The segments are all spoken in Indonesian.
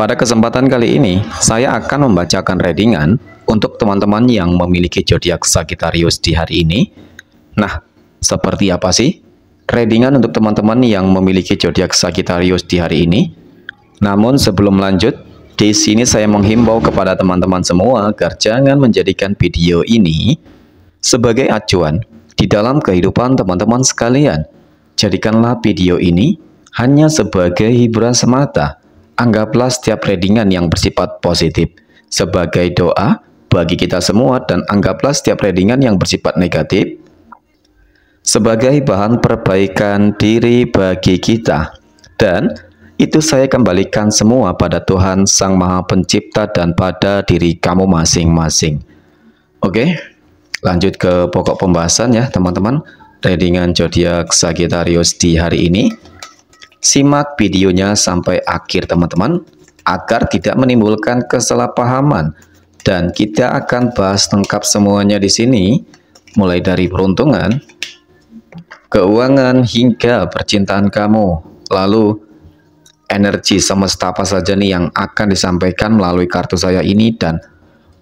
pada kesempatan kali ini, saya akan membacakan readingan untuk teman-teman yang memiliki zodiak Sagittarius di hari ini. Nah, seperti apa sih readingan untuk teman-teman yang memiliki zodiak Sagittarius di hari ini? Namun sebelum lanjut, di sini saya menghimbau kepada teman-teman semua agar jangan menjadikan video ini sebagai acuan di dalam kehidupan teman-teman sekalian. Jadikanlah video ini hanya sebagai hiburan semata Anggaplah setiap readingan yang bersifat positif sebagai doa bagi kita semua dan anggaplah setiap readingan yang bersifat negatif sebagai bahan perbaikan diri bagi kita. Dan itu saya kembalikan semua pada Tuhan Sang Maha Pencipta dan pada diri kamu masing-masing. Oke, lanjut ke pokok pembahasan ya teman-teman. Readingan Jodiak Sagittarius di hari ini. Simak videonya sampai akhir teman-teman, agar tidak menimbulkan kesalahpahaman. Dan kita akan bahas lengkap semuanya di sini, mulai dari peruntungan, keuangan hingga percintaan kamu. Lalu, energi semesta apa saja nih yang akan disampaikan melalui kartu saya ini dan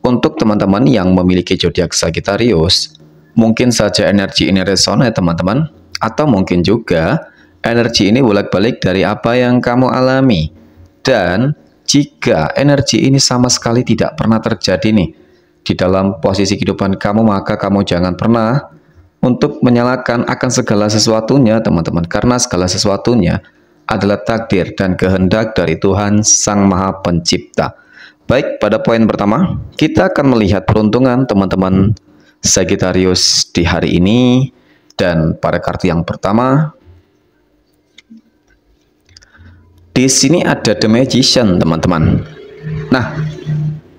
untuk teman-teman yang memiliki zodiak Sagittarius, mungkin saja energi ini resonate teman-teman, atau mungkin juga Energi ini bolak-balik dari apa yang kamu alami. Dan jika energi ini sama sekali tidak pernah terjadi nih, di dalam posisi kehidupan kamu, maka kamu jangan pernah untuk menyalahkan akan segala sesuatunya, teman-teman. Karena segala sesuatunya adalah takdir dan kehendak dari Tuhan Sang Maha Pencipta. Baik, pada poin pertama, kita akan melihat peruntungan teman-teman Sagittarius di hari ini. Dan pada kartu yang pertama, Di sini ada The Magician, teman-teman. Nah,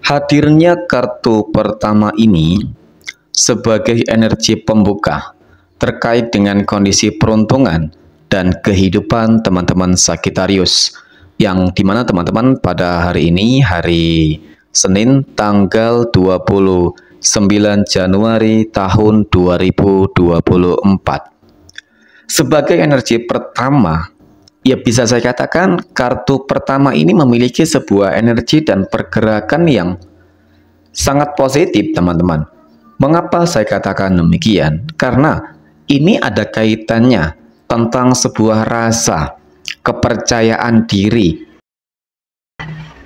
hadirnya kartu pertama ini sebagai energi pembuka terkait dengan kondisi peruntungan dan kehidupan teman-teman Sagittarius yang dimana teman-teman pada hari ini hari Senin tanggal 29 Januari tahun 2024 sebagai energi pertama ya bisa saya katakan kartu pertama ini memiliki sebuah energi dan pergerakan yang sangat positif teman-teman. Mengapa saya katakan demikian? Karena ini ada kaitannya tentang sebuah rasa, kepercayaan diri.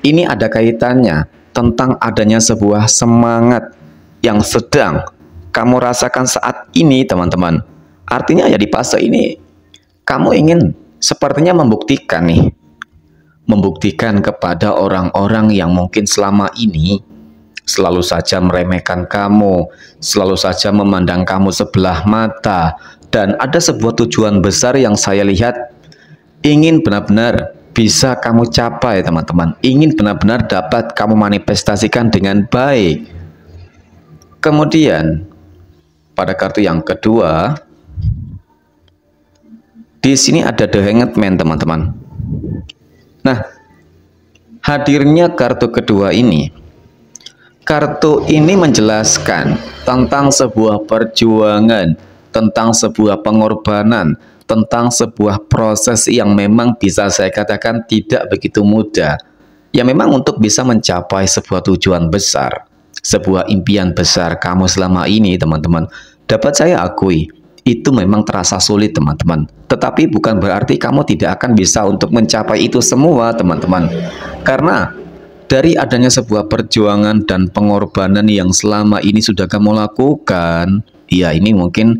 Ini ada kaitannya tentang adanya sebuah semangat yang sedang kamu rasakan saat ini teman-teman. Artinya ya di fase ini kamu ingin sepertinya membuktikan nih, membuktikan kepada orang-orang yang mungkin selama ini selalu saja meremehkan kamu, selalu saja memandang kamu sebelah mata, dan ada sebuah tujuan besar yang saya lihat ingin benar-benar bisa kamu capai teman-teman, ingin benar-benar dapat kamu manifestasikan dengan baik. Kemudian pada kartu yang kedua, di sini ada the hangout teman-teman nah hadirnya kartu kedua ini kartu ini menjelaskan tentang sebuah perjuangan tentang sebuah pengorbanan tentang sebuah proses yang memang bisa saya katakan tidak begitu mudah ya memang untuk bisa mencapai sebuah tujuan besar sebuah impian besar kamu selama ini teman-teman dapat saya akui itu memang terasa sulit teman-teman. Tetapi bukan berarti kamu tidak akan bisa untuk mencapai itu semua teman-teman. Karena dari adanya sebuah perjuangan dan pengorbanan yang selama ini sudah kamu lakukan, ya ini mungkin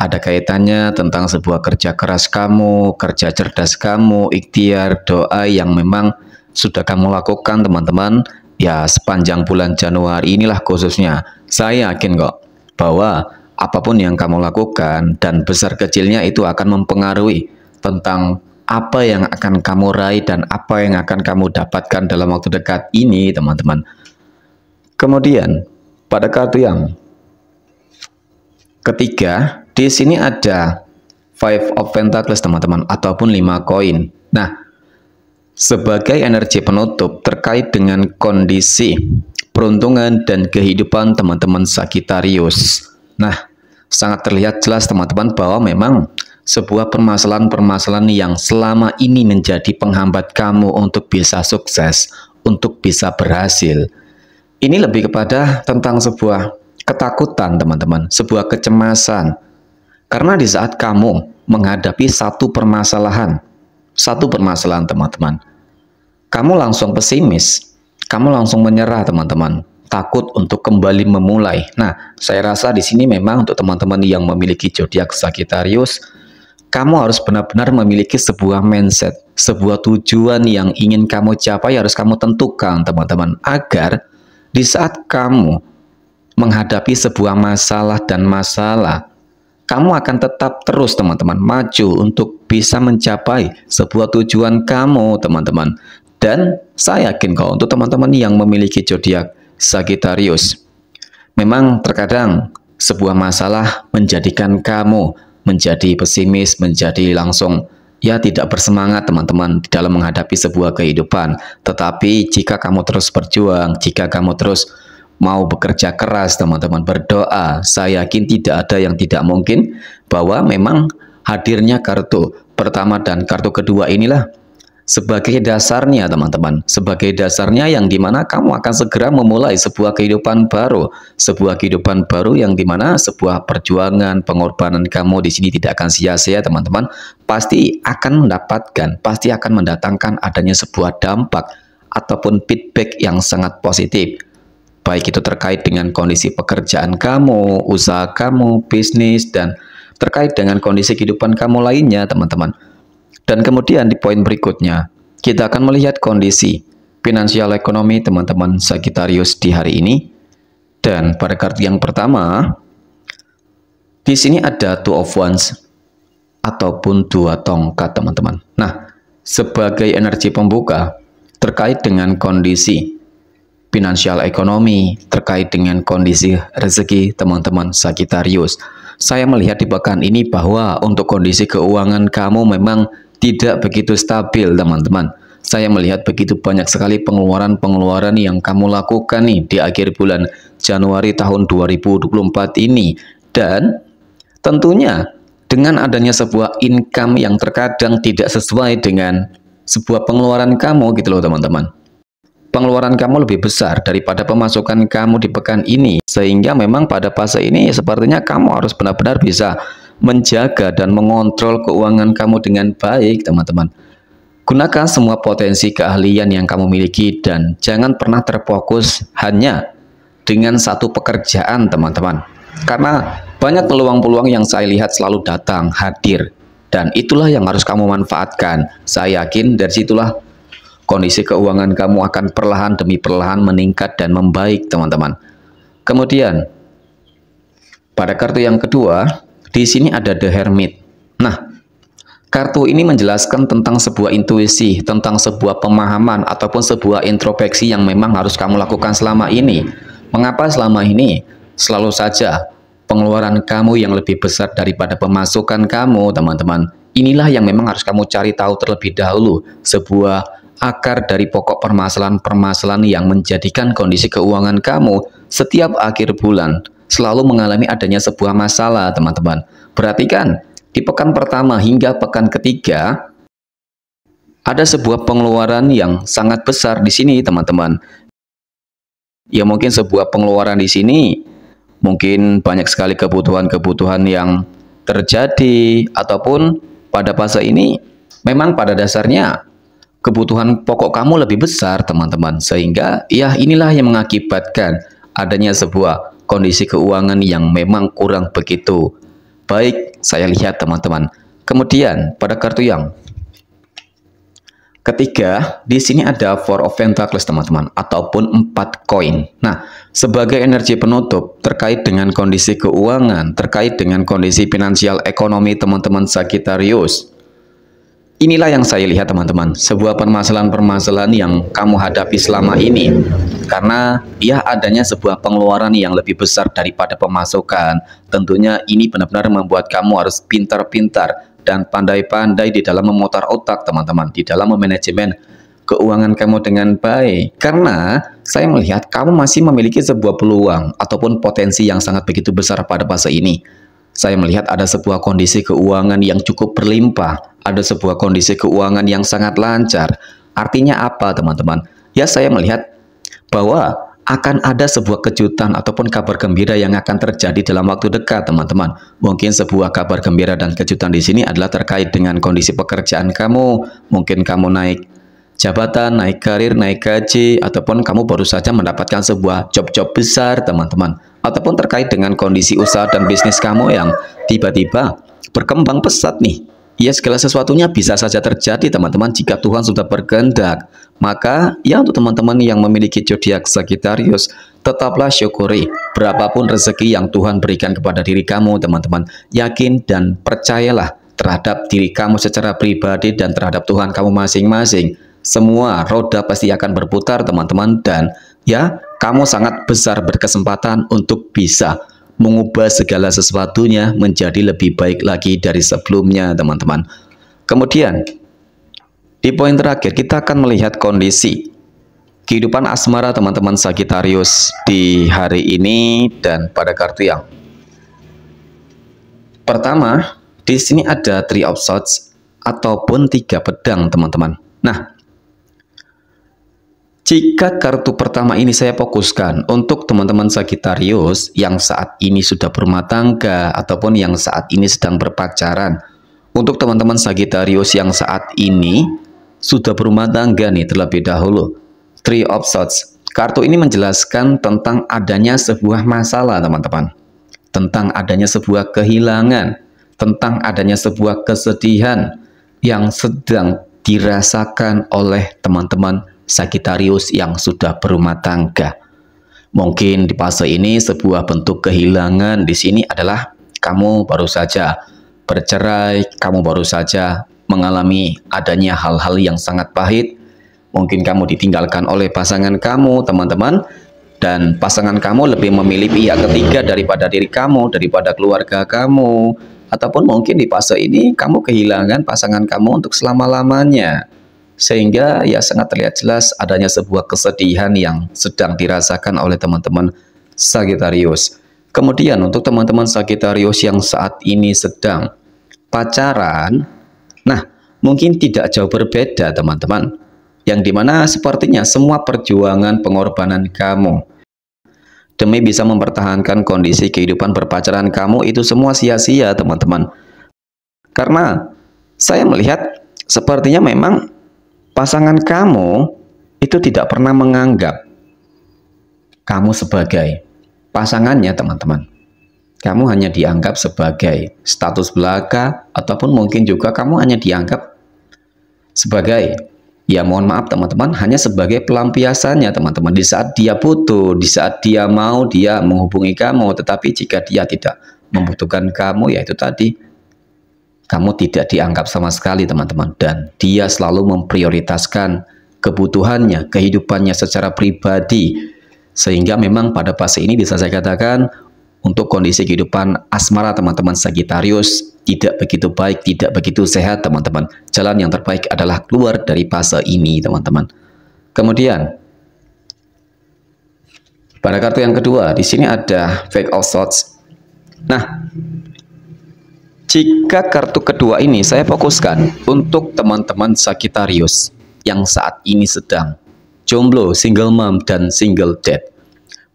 ada kaitannya tentang sebuah kerja keras kamu, kerja cerdas kamu, ikhtiar, doa yang memang sudah kamu lakukan teman-teman ya sepanjang bulan Januari inilah khususnya saya yakin kok bahwa apapun yang kamu lakukan dan besar kecilnya itu akan mempengaruhi tentang apa yang akan kamu raih dan apa yang akan kamu dapatkan dalam waktu dekat ini teman-teman kemudian pada kartu yang ketiga di sini ada five of pentacles teman-teman ataupun lima koin nah sebagai energi penutup terkait dengan kondisi peruntungan dan kehidupan teman-teman Sagittarius nah sangat terlihat jelas teman-teman bahwa memang sebuah permasalahan-permasalahan yang selama ini menjadi penghambat kamu untuk bisa sukses, untuk bisa berhasil. Ini lebih kepada tentang sebuah ketakutan, teman-teman, sebuah kecemasan. Karena di saat kamu menghadapi satu permasalahan, satu permasalahan, teman-teman, kamu langsung pesimis, kamu langsung menyerah, teman-teman takut untuk kembali memulai. Nah, saya rasa di sini memang untuk teman-teman yang memiliki zodiak Sagittarius, kamu harus benar-benar memiliki sebuah mindset, sebuah tujuan yang ingin kamu capai harus kamu tentukan, teman-teman, agar di saat kamu menghadapi sebuah masalah dan masalah, kamu akan tetap terus, teman-teman, maju untuk bisa mencapai sebuah tujuan kamu, teman-teman. Dan saya yakin kalau untuk teman-teman yang memiliki zodiak Sagittarius. Memang terkadang sebuah masalah menjadikan kamu menjadi pesimis, menjadi langsung ya tidak bersemangat teman-teman di dalam menghadapi sebuah kehidupan. Tetapi jika kamu terus berjuang, jika kamu terus mau bekerja keras teman-teman berdoa, saya yakin tidak ada yang tidak mungkin bahwa memang hadirnya kartu pertama dan kartu kedua inilah sebagai dasarnya teman-teman sebagai dasarnya yang dimana kamu akan segera memulai sebuah kehidupan baru sebuah kehidupan baru yang dimana sebuah perjuangan pengorbanan kamu di sini tidak akan sia-sia teman-teman pasti akan mendapatkan pasti akan mendatangkan adanya sebuah dampak ataupun feedback yang sangat positif baik itu terkait dengan kondisi pekerjaan kamu usaha kamu bisnis dan terkait dengan kondisi kehidupan kamu lainnya teman-teman dan kemudian di poin berikutnya, kita akan melihat kondisi finansial ekonomi teman-teman Sagittarius di hari ini. Dan pada kartu yang pertama, di sini ada Two of Wands ataupun dua tongkat teman-teman. Nah, sebagai energi pembuka terkait dengan kondisi finansial ekonomi, terkait dengan kondisi rezeki teman-teman Sagittarius. Saya melihat di pekan ini bahwa untuk kondisi keuangan kamu memang tidak begitu stabil teman-teman saya melihat begitu banyak sekali pengeluaran-pengeluaran yang kamu lakukan nih di akhir bulan Januari tahun 2024 ini dan tentunya dengan adanya sebuah income yang terkadang tidak sesuai dengan sebuah pengeluaran kamu gitu loh teman-teman pengeluaran kamu lebih besar daripada pemasukan kamu di pekan ini sehingga memang pada fase ini sepertinya kamu harus benar-benar bisa menjaga dan mengontrol keuangan kamu dengan baik, teman-teman. Gunakan semua potensi keahlian yang kamu miliki dan jangan pernah terfokus hanya dengan satu pekerjaan, teman-teman. Karena banyak peluang-peluang yang saya lihat selalu datang, hadir. Dan itulah yang harus kamu manfaatkan. Saya yakin dari situlah kondisi keuangan kamu akan perlahan demi perlahan meningkat dan membaik, teman-teman. Kemudian, pada kartu yang kedua, di sini ada The Hermit. Nah, kartu ini menjelaskan tentang sebuah intuisi, tentang sebuah pemahaman ataupun sebuah introspeksi yang memang harus kamu lakukan selama ini. Mengapa selama ini? Selalu saja pengeluaran kamu yang lebih besar daripada pemasukan kamu, teman-teman. Inilah yang memang harus kamu cari tahu terlebih dahulu, sebuah akar dari pokok permasalahan-permasalahan yang menjadikan kondisi keuangan kamu setiap akhir bulan selalu mengalami adanya sebuah masalah, teman-teman. Perhatikan, di pekan pertama hingga pekan ketiga, ada sebuah pengeluaran yang sangat besar di sini, teman-teman. Ya mungkin sebuah pengeluaran di sini, mungkin banyak sekali kebutuhan-kebutuhan yang terjadi, ataupun pada fase ini, memang pada dasarnya kebutuhan pokok kamu lebih besar teman-teman sehingga ya inilah yang mengakibatkan adanya sebuah kondisi keuangan yang memang kurang begitu baik saya lihat teman-teman kemudian pada kartu yang Ketiga, di sini ada Four of Pentacles teman-teman, ataupun empat koin. Nah, sebagai energi penutup terkait dengan kondisi keuangan, terkait dengan kondisi finansial ekonomi teman-teman Sagittarius. Inilah yang saya lihat teman-teman, sebuah permasalahan-permasalahan yang kamu hadapi selama ini karena ya adanya sebuah pengeluaran yang lebih besar daripada pemasukan. Tentunya ini benar-benar membuat kamu harus pintar-pintar dan pandai-pandai di dalam memutar otak teman-teman, di dalam memanajemen keuangan kamu dengan baik. Karena saya melihat kamu masih memiliki sebuah peluang ataupun potensi yang sangat begitu besar pada fase ini saya melihat ada sebuah kondisi keuangan yang cukup berlimpah, ada sebuah kondisi keuangan yang sangat lancar. Artinya apa, teman-teman? Ya, saya melihat bahwa akan ada sebuah kejutan ataupun kabar gembira yang akan terjadi dalam waktu dekat, teman-teman. Mungkin sebuah kabar gembira dan kejutan di sini adalah terkait dengan kondisi pekerjaan kamu. Mungkin kamu naik jabatan, naik karir, naik gaji, ataupun kamu baru saja mendapatkan sebuah job-job besar, teman-teman ataupun terkait dengan kondisi usaha dan bisnis kamu yang tiba-tiba berkembang pesat nih. Ya segala sesuatunya bisa saja terjadi teman-teman jika Tuhan sudah berkehendak. Maka ya untuk teman-teman yang memiliki zodiak Sagittarius, tetaplah syukuri berapapun rezeki yang Tuhan berikan kepada diri kamu teman-teman. Yakin dan percayalah terhadap diri kamu secara pribadi dan terhadap Tuhan kamu masing-masing. Semua roda pasti akan berputar teman-teman dan ya kamu sangat besar berkesempatan untuk bisa mengubah segala sesuatunya menjadi lebih baik lagi dari sebelumnya teman-teman kemudian di poin terakhir kita akan melihat kondisi kehidupan asmara teman-teman Sagittarius di hari ini dan pada kartu yang pertama di sini ada three of swords ataupun tiga pedang teman-teman nah jika kartu pertama ini saya fokuskan untuk teman-teman Sagittarius yang saat ini sudah berumah tangga ataupun yang saat ini sedang berpacaran. Untuk teman-teman Sagittarius yang saat ini sudah berumah tangga nih terlebih dahulu. Three of Swords. Kartu ini menjelaskan tentang adanya sebuah masalah teman-teman. Tentang adanya sebuah kehilangan. Tentang adanya sebuah kesedihan yang sedang dirasakan oleh teman-teman Sagittarius yang sudah berumah tangga. Mungkin di fase ini sebuah bentuk kehilangan di sini adalah kamu baru saja bercerai, kamu baru saja mengalami adanya hal-hal yang sangat pahit. Mungkin kamu ditinggalkan oleh pasangan kamu, teman-teman, dan pasangan kamu lebih memilih pihak ketiga daripada diri kamu, daripada keluarga kamu, ataupun mungkin di fase ini kamu kehilangan pasangan kamu untuk selama-lamanya sehingga ya sangat terlihat jelas adanya sebuah kesedihan yang sedang dirasakan oleh teman-teman Sagittarius. Kemudian untuk teman-teman Sagittarius yang saat ini sedang pacaran, nah mungkin tidak jauh berbeda teman-teman, yang dimana sepertinya semua perjuangan pengorbanan kamu demi bisa mempertahankan kondisi kehidupan berpacaran kamu itu semua sia-sia teman-teman. Karena saya melihat sepertinya memang Pasangan kamu itu tidak pernah menganggap kamu sebagai pasangannya, teman-teman. Kamu hanya dianggap sebagai status belaka, ataupun mungkin juga kamu hanya dianggap sebagai ya mohon maaf teman-teman hanya sebagai pelampiasannya teman-teman di saat dia butuh di saat dia mau dia menghubungi kamu tetapi jika dia tidak membutuhkan kamu yaitu tadi kamu tidak dianggap sama sekali teman-teman dan dia selalu memprioritaskan kebutuhannya, kehidupannya secara pribadi sehingga memang pada fase ini bisa saya katakan untuk kondisi kehidupan asmara teman-teman Sagittarius tidak begitu baik, tidak begitu sehat teman-teman. Jalan yang terbaik adalah keluar dari fase ini teman-teman. Kemudian pada kartu yang kedua di sini ada fake all sorts. Nah, jika kartu kedua ini saya fokuskan untuk teman-teman Sagittarius yang saat ini sedang jomblo, single mom, dan single dad.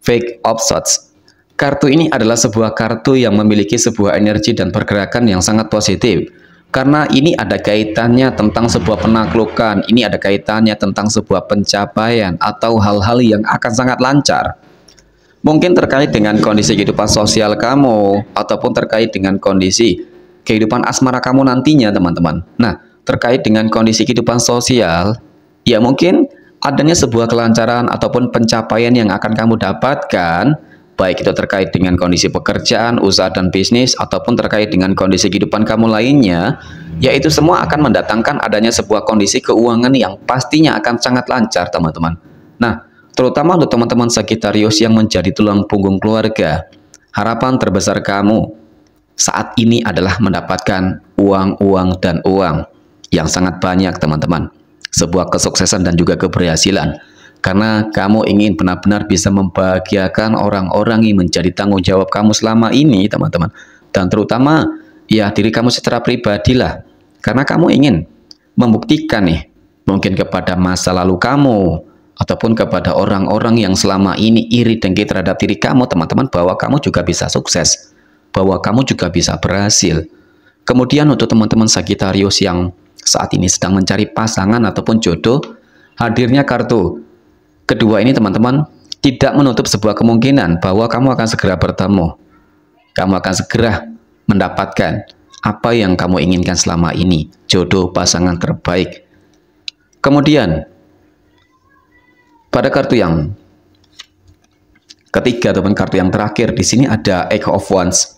Fake Opshots Kartu ini adalah sebuah kartu yang memiliki sebuah energi dan pergerakan yang sangat positif karena ini ada kaitannya tentang sebuah penaklukan, ini ada kaitannya tentang sebuah pencapaian atau hal-hal yang akan sangat lancar. Mungkin terkait dengan kondisi kehidupan sosial kamu ataupun terkait dengan kondisi kehidupan asmara kamu nantinya, teman-teman. Nah, terkait dengan kondisi kehidupan sosial, ya mungkin adanya sebuah kelancaran ataupun pencapaian yang akan kamu dapatkan, baik itu terkait dengan kondisi pekerjaan, usaha dan bisnis, ataupun terkait dengan kondisi kehidupan kamu lainnya, yaitu semua akan mendatangkan adanya sebuah kondisi keuangan yang pastinya akan sangat lancar, teman-teman. Nah, terutama untuk teman-teman Sagittarius yang menjadi tulang punggung keluarga, harapan terbesar kamu saat ini adalah mendapatkan uang-uang dan uang yang sangat banyak teman-teman. Sebuah kesuksesan dan juga keberhasilan. Karena kamu ingin benar-benar bisa membahagiakan orang-orang yang menjadi tanggung jawab kamu selama ini teman-teman. Dan terutama ya diri kamu secara pribadilah Karena kamu ingin membuktikan nih mungkin kepada masa lalu kamu ataupun kepada orang-orang yang selama ini iri dengki terhadap diri kamu teman-teman bahwa kamu juga bisa sukses bahwa kamu juga bisa berhasil. Kemudian untuk teman-teman Sagittarius yang saat ini sedang mencari pasangan ataupun jodoh, hadirnya kartu kedua ini teman-teman tidak menutup sebuah kemungkinan bahwa kamu akan segera bertemu. Kamu akan segera mendapatkan apa yang kamu inginkan selama ini, jodoh pasangan terbaik. Kemudian, pada kartu yang ketiga ataupun kartu yang terakhir di sini ada Ace of Wands.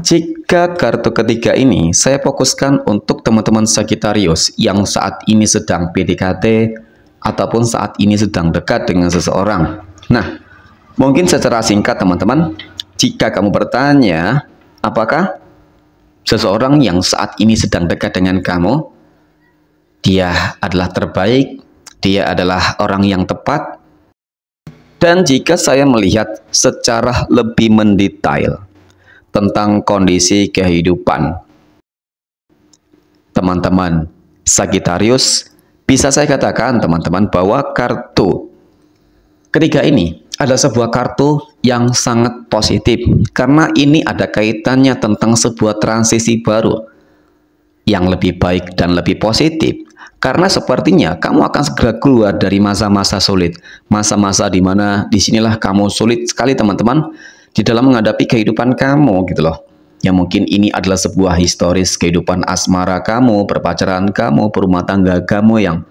Jika kartu ketiga ini saya fokuskan untuk teman-teman Sagittarius yang saat ini sedang PDKT ataupun saat ini sedang dekat dengan seseorang. Nah, mungkin secara singkat teman-teman, jika kamu bertanya, apakah seseorang yang saat ini sedang dekat dengan kamu, dia adalah terbaik, dia adalah orang yang tepat, dan jika saya melihat secara lebih mendetail, tentang kondisi kehidupan. Teman-teman, Sagittarius bisa saya katakan teman-teman bahwa kartu ketiga ini ada sebuah kartu yang sangat positif karena ini ada kaitannya tentang sebuah transisi baru yang lebih baik dan lebih positif karena sepertinya kamu akan segera keluar dari masa-masa sulit masa-masa dimana disinilah kamu sulit sekali teman-teman di dalam menghadapi kehidupan kamu gitu loh. Yang mungkin ini adalah sebuah historis kehidupan asmara kamu, perpacaran kamu, perumah tangga kamu yang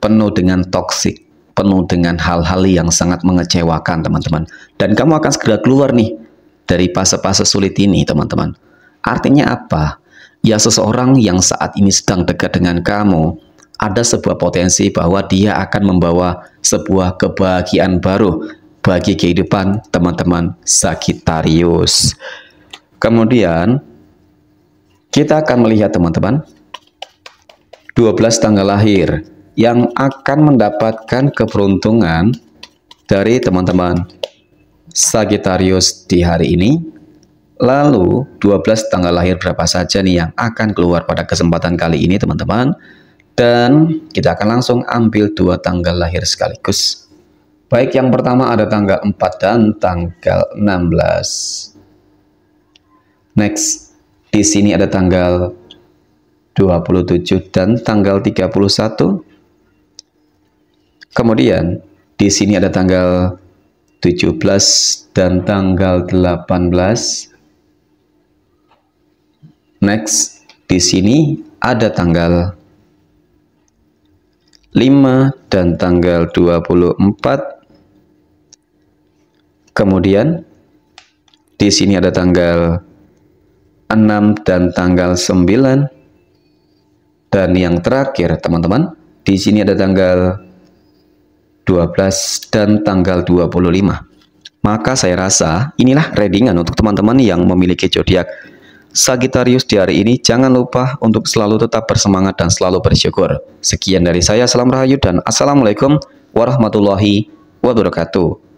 penuh dengan toksik, penuh dengan hal-hal yang sangat mengecewakan teman-teman. Dan kamu akan segera keluar nih dari fase-fase sulit ini teman-teman. Artinya apa? Ya seseorang yang saat ini sedang dekat dengan kamu, ada sebuah potensi bahwa dia akan membawa sebuah kebahagiaan baru bagi kehidupan teman-teman Sagittarius. Kemudian kita akan melihat teman-teman 12 tanggal lahir yang akan mendapatkan keberuntungan dari teman-teman Sagittarius di hari ini. Lalu 12 tanggal lahir berapa saja nih yang akan keluar pada kesempatan kali ini teman-teman. Dan kita akan langsung ambil dua tanggal lahir sekaligus. Baik yang pertama ada tanggal 4 dan tanggal 16. Next, di sini ada tanggal 27 dan tanggal 31. Kemudian, di sini ada tanggal 17 dan tanggal 18. Next, di sini ada tanggal 5 dan tanggal 24 Kemudian di sini ada tanggal 6 dan tanggal 9. Dan yang terakhir, teman-teman, di sini ada tanggal 12 dan tanggal 25. Maka saya rasa inilah readingan untuk teman-teman yang memiliki zodiak Sagittarius di hari ini. Jangan lupa untuk selalu tetap bersemangat dan selalu bersyukur. Sekian dari saya, salam rahayu dan assalamualaikum warahmatullahi wabarakatuh.